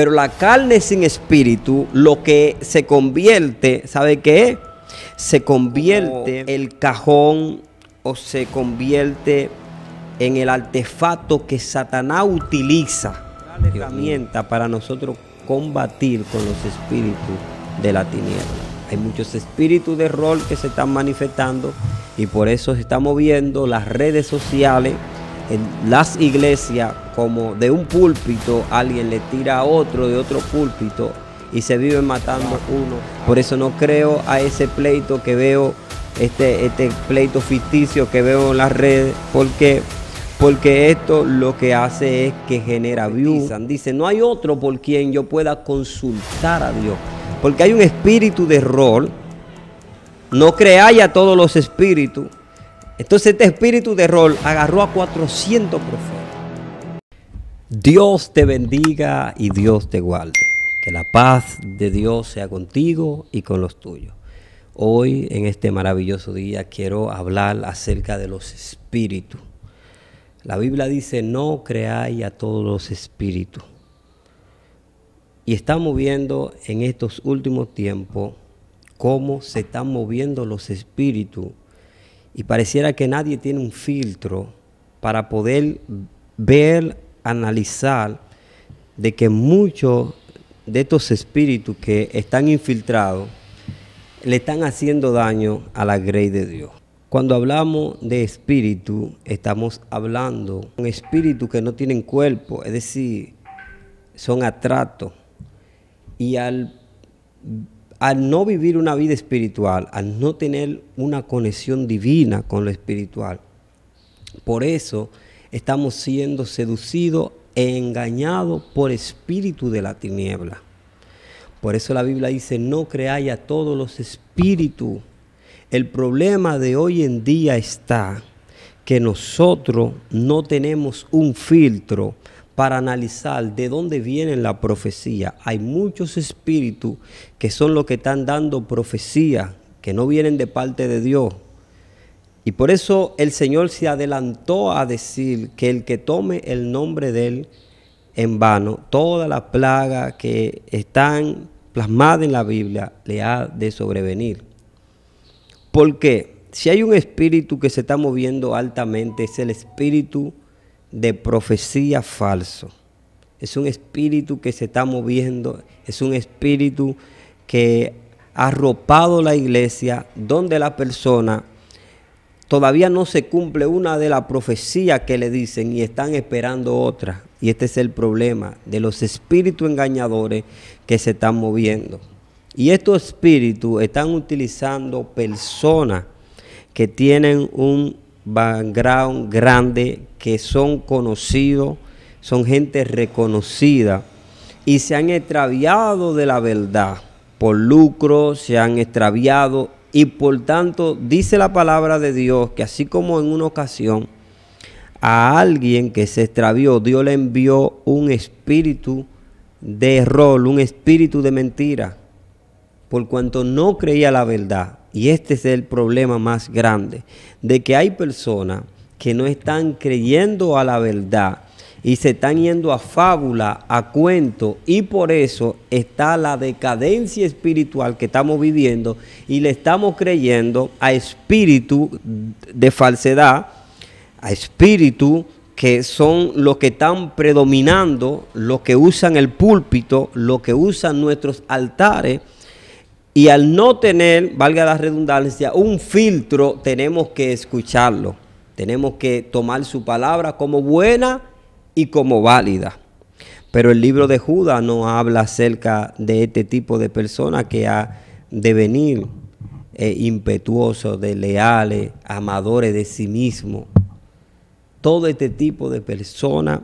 Pero la carne sin espíritu, lo que se convierte, ¿sabe qué? Se convierte en el cajón o se convierte en el artefacto que Satanás utiliza, la herramienta para nosotros combatir con los espíritus de la tiniebla. Hay muchos espíritus de rol que se están manifestando y por eso se están moviendo las redes sociales, en las iglesias, como de un púlpito alguien le tira a otro de otro púlpito y se vive matando uno. Por eso no creo a ese pleito que veo, este, este pleito ficticio que veo en las redes, porque porque esto lo que hace es que genera views. Dice, no hay otro por quien yo pueda consultar a Dios. Porque hay un espíritu de rol. No creáis a todos los espíritus. Entonces este espíritu de rol agarró a 400 profesores Dios te bendiga y Dios te guarde. Que la paz de Dios sea contigo y con los tuyos. Hoy, en este maravilloso día, quiero hablar acerca de los espíritus. La Biblia dice, no creáis a todos los espíritus. Y estamos viendo en estos últimos tiempos cómo se están moviendo los espíritus. Y pareciera que nadie tiene un filtro para poder ver analizar de que muchos de estos espíritus que están infiltrados le están haciendo daño a la grey de Dios. Cuando hablamos de espíritu, estamos hablando de espíritus que no tienen cuerpo, es decir, son atratos. Y al, al no vivir una vida espiritual, al no tener una conexión divina con lo espiritual, por eso estamos siendo seducidos e engañados por espíritu de la tiniebla. Por eso la Biblia dice, no creáis a todos los espíritus. El problema de hoy en día está que nosotros no tenemos un filtro para analizar de dónde viene la profecía. Hay muchos espíritus que son los que están dando profecía, que no vienen de parte de Dios, y por eso el Señor se adelantó a decir que el que tome el nombre de Él en vano, toda la plaga que están plasmada en la Biblia le ha de sobrevenir. Porque si hay un espíritu que se está moviendo altamente, es el espíritu de profecía falso. Es un espíritu que se está moviendo, es un espíritu que ha arropado la iglesia donde la persona Todavía no se cumple una de las profecías que le dicen y están esperando otra. Y este es el problema de los espíritus engañadores que se están moviendo. Y estos espíritus están utilizando personas que tienen un background grande, que son conocidos, son gente reconocida y se han extraviado de la verdad por lucro, se han extraviado y por tanto, dice la palabra de Dios que así como en una ocasión a alguien que se extravió, Dios le envió un espíritu de error, un espíritu de mentira, por cuanto no creía la verdad. Y este es el problema más grande, de que hay personas que no están creyendo a la verdad y se están yendo a fábula, a cuento, y por eso está la decadencia espiritual que estamos viviendo y le estamos creyendo a espíritu de falsedad, a espíritu que son los que están predominando, los que usan el púlpito, los que usan nuestros altares. Y al no tener, valga la redundancia, un filtro, tenemos que escucharlo. Tenemos que tomar su palabra como buena y como válida. Pero el libro de Judas no habla acerca de este tipo de personas que ha de venir eh, impetuosos, de leales, amadores de sí mismo. Todo este tipo de personas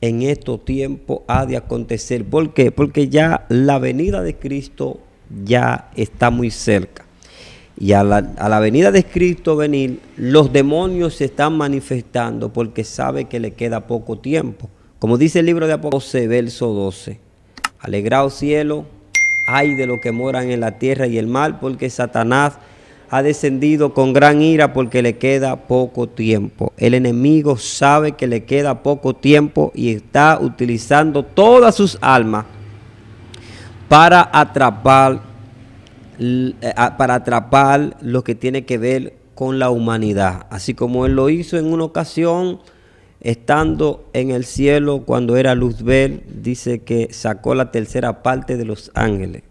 en estos tiempos ha de acontecer. ¿Por qué? Porque ya la venida de Cristo ya está muy cerca. Y a la, venida de Cristo venir, los demonios se están manifestando porque sabe que le queda poco tiempo. Como dice el libro de Apocalipsis, verso 12. Alegrado cielo, ay de los que moran en la tierra y el mal, porque Satanás ha descendido con gran ira porque le queda poco tiempo. El enemigo sabe que le queda poco tiempo y está utilizando todas sus almas para atrapar eh, para atrapar lo que tiene que ver con la humanidad, así como él lo hizo en una ocasión estando en el cielo cuando era Luzbel, dice que sacó la tercera parte de los ángeles.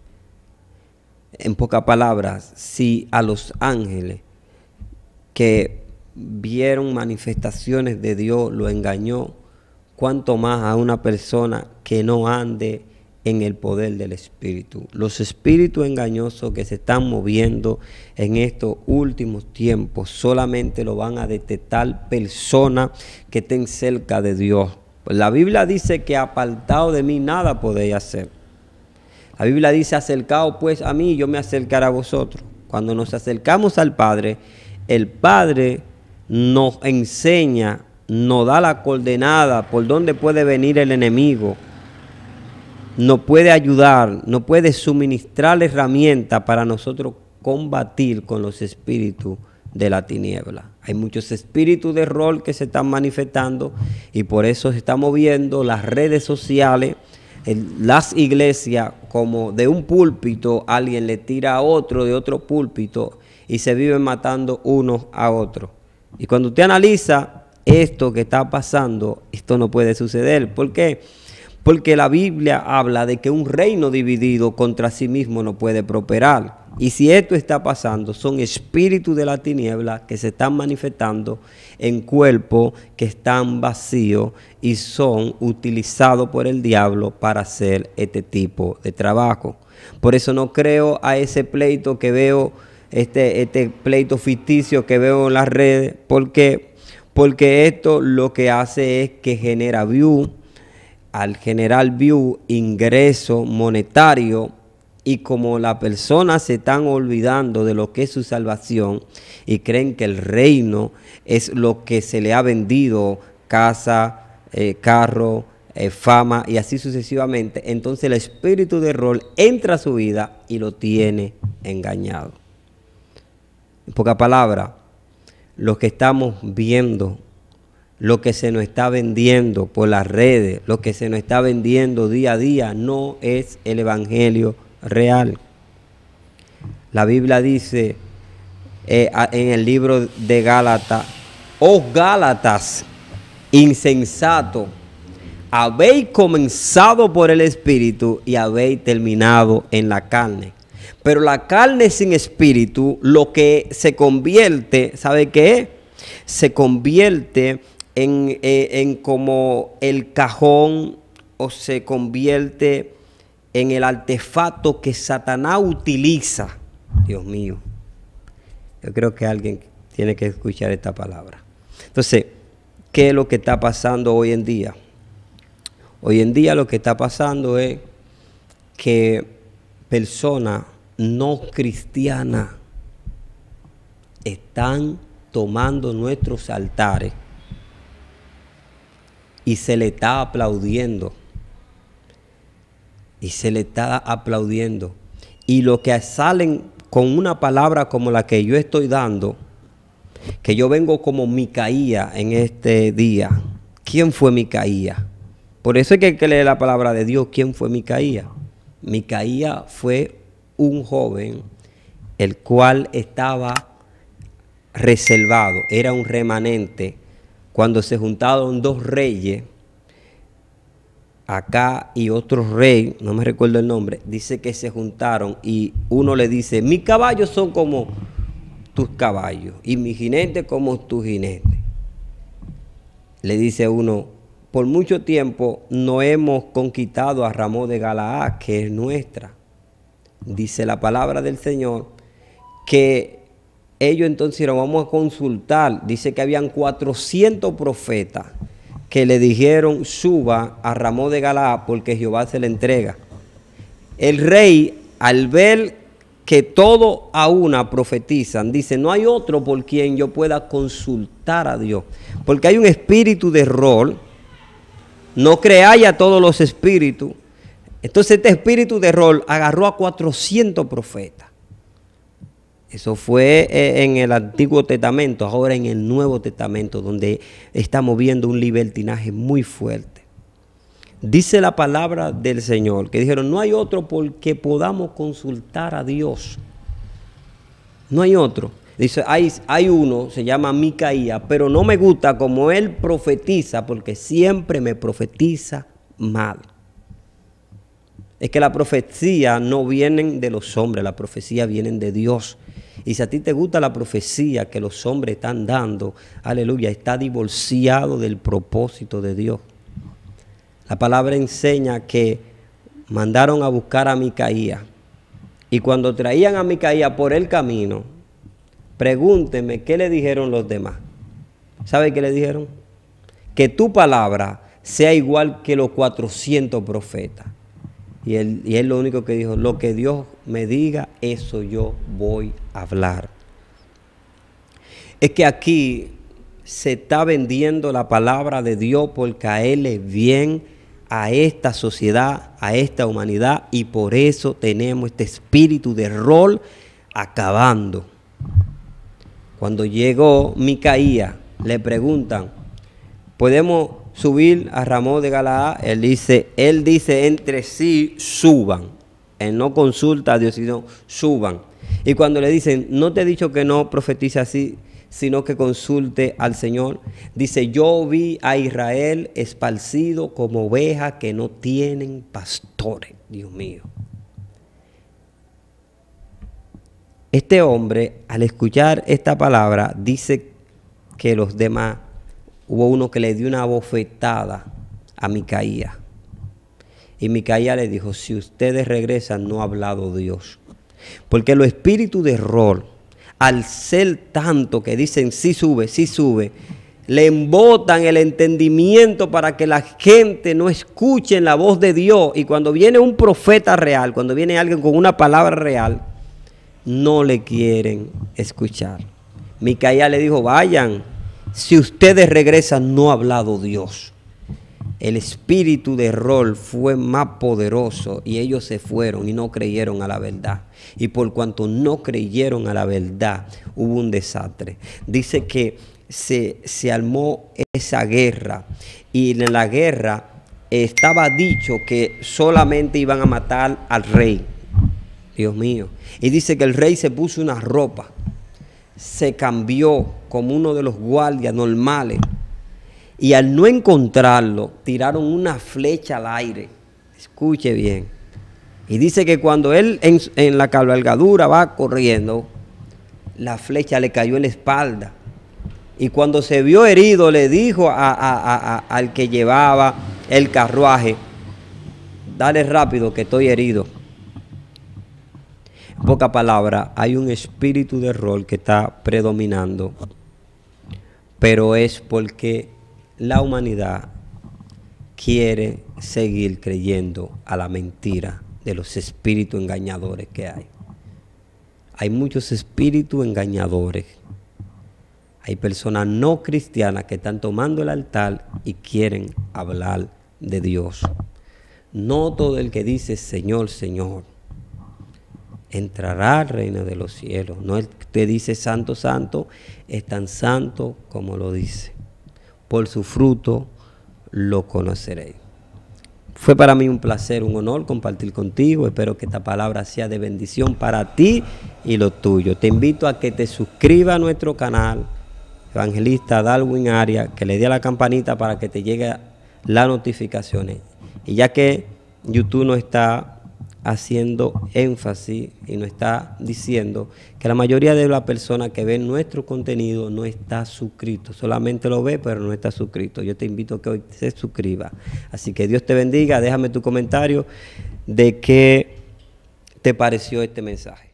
En pocas palabras, si a los ángeles que vieron manifestaciones de Dios lo engañó, ¿cuánto más a una persona que no ande en el poder del Espíritu. Los espíritus engañosos que se están moviendo en estos últimos tiempos solamente lo van a detectar personas que estén cerca de Dios. La Biblia dice que apartado de mí nada podéis hacer. La Biblia dice acercaos pues a mí y yo me acercaré a vosotros. Cuando nos acercamos al Padre, el Padre nos enseña, nos da la coordenada por dónde puede venir el enemigo no puede ayudar, no puede suministrar herramientas para nosotros combatir con los espíritus de la tiniebla. Hay muchos espíritus de rol que se están manifestando y por eso se están moviendo las redes sociales, las iglesias, como de un púlpito alguien le tira a otro de otro púlpito y se viven matando unos a otros. Y cuando usted analiza esto que está pasando, esto no puede suceder. ¿Por qué? Porque la Biblia habla de que un reino dividido contra sí mismo no puede prosperar. Y si esto está pasando, son espíritus de la tiniebla que se están manifestando en cuerpos que están vacíos y son utilizados por el diablo para hacer este tipo de trabajo. Por eso no creo a ese pleito que veo, este, este pleito ficticio que veo en las redes. ¿Por qué? Porque esto lo que hace es que genera view al general view ingreso monetario y como las personas se están olvidando de lo que es su salvación y creen que el reino es lo que se le ha vendido, casa, eh, carro, eh, fama y así sucesivamente, entonces el espíritu de rol entra a su vida y lo tiene engañado. En poca palabra, los que estamos viendo lo que se nos está vendiendo por las redes, lo que se nos está vendiendo día a día, no es el Evangelio real. La Biblia dice eh, en el libro de Gálatas, oh Gálatas, insensato, habéis comenzado por el Espíritu y habéis terminado en la carne. Pero la carne sin espíritu, lo que se convierte, ¿sabe qué? Se convierte en, eh, como el cajón o se convierte en el artefacto que Satanás utiliza. Dios mío, yo creo que alguien tiene que escuchar esta palabra. Entonces, ¿qué es lo que está pasando hoy en día? Hoy en día lo que está pasando es que personas no cristianas están tomando nuestros altares y se le está aplaudiendo. Y se le está aplaudiendo. Y lo que salen con una palabra como la que yo estoy dando, que yo vengo como Micaía en este día. ¿Quién fue Micaía? Por eso es que hay que leer la palabra de Dios. ¿Quién fue Micaía? Micaía fue un joven el cual estaba reservado, era un remanente cuando se juntaron dos reyes, acá y otro rey, no me recuerdo el nombre, dice que se juntaron y uno le dice, mis caballos son como tus caballos y mi jinete como tus jinete. Le dice uno, por mucho tiempo no hemos conquistado a Ramón de Galaad, que es nuestra. Dice la palabra del Señor, que ellos entonces lo vamos a consultar. Dice que habían 400 profetas que le dijeron, suba a Ramón de Galá porque Jehová se le entrega. El rey, al ver que todo a una profetizan, dice, no hay otro por quien yo pueda consultar a Dios. Porque hay un espíritu de error. No creáis a todos los espíritus. Entonces este espíritu de error agarró a 400 profetas. Eso fue eh, en el Antiguo Testamento, ahora en el Nuevo Testamento, donde estamos viendo un libertinaje muy fuerte. Dice la palabra del Señor, que dijeron, no hay otro porque podamos consultar a Dios. No hay otro. Dice, hay, uno, se llama Micaía, pero no me gusta como él profetiza, porque siempre me profetiza mal es que la profecía no vienen de los hombres, la profecía vienen de Dios. Y si a ti te gusta la profecía que los hombres están dando, aleluya, está divorciado del propósito de Dios. La palabra enseña que mandaron a buscar a Micaía Y cuando traían a Micaía por el camino, pregúnteme qué le dijeron los demás. ¿Sabe qué le dijeron? Que tu palabra sea igual que los 400 profetas. Y él, y lo único que dijo, lo que Dios me diga, eso yo voy a hablar. Es que aquí se está vendiendo la palabra de Dios por caerle bien a esta sociedad, a esta humanidad, y por eso tenemos este espíritu de rol acabando. Cuando llegó Micaía, le preguntan, ¿podemos subir a Ramón de Galaá, Él dice, él dice entre sí, suban. Él no consulta a Dios, sino suban. Y cuando le dicen, no te he dicho que no profetice así, sino que consulte al Señor. Dice, yo vi a Israel esparcido como ovejas que no tienen pastores. Dios mío. Este hombre, al escuchar esta palabra, dice que los demás hubo uno que le dio una bofetada a Micaía. Y Micaía le dijo, si ustedes regresan, no ha hablado Dios. Porque los espíritu de error, al ser tanto que dicen, sí sube, sí sube, le embotan el entendimiento para que la gente no escuche la voz de Dios. Y cuando viene un profeta real, cuando viene alguien con una palabra real, no le quieren escuchar. Micaía le dijo, vayan, si ustedes regresan, no ha hablado Dios. El espíritu de error fue más poderoso y ellos se fueron y no creyeron a la verdad. Y por cuanto no creyeron a la verdad, hubo un desastre. Dice que se, se armó esa guerra y en la guerra estaba dicho que solamente iban a matar al rey. Dios mío. Y dice que el rey se puso una ropa se cambió como uno de los guardias normales y al no encontrarlo tiraron una flecha al aire. Escuche bien. Y dice que cuando él en, la cabalgadura va corriendo, la flecha le cayó en la espalda. Y cuando se vio herido, le dijo al que llevaba el carruaje, dale rápido que estoy herido poca palabra, hay un espíritu de rol que está predominando, pero es porque la humanidad quiere seguir creyendo a la mentira de los espíritus engañadores que hay. Hay muchos espíritus engañadores. Hay personas no cristianas que están tomando el altar y quieren hablar de Dios. No todo el que dice Señor, Señor entrará al reino de los cielos. No te dice santo, santo, es tan santo como lo dice. Por su fruto lo conoceréis. Fue para mí un placer, un honor compartir contigo. Espero que esta palabra sea de bendición para ti y lo tuyo. Te invito a que te suscribas a nuestro canal, Evangelista Darwin Aria, que le dé a la campanita para que te llegue las notificaciones. Y ya que YouTube no está haciendo énfasis y nos está diciendo que la mayoría de las personas que ven nuestro contenido no está suscrito, solamente lo ve pero no está suscrito. Yo te invito a que hoy se suscriba. Así que Dios te bendiga, déjame tu comentario de qué te pareció este mensaje.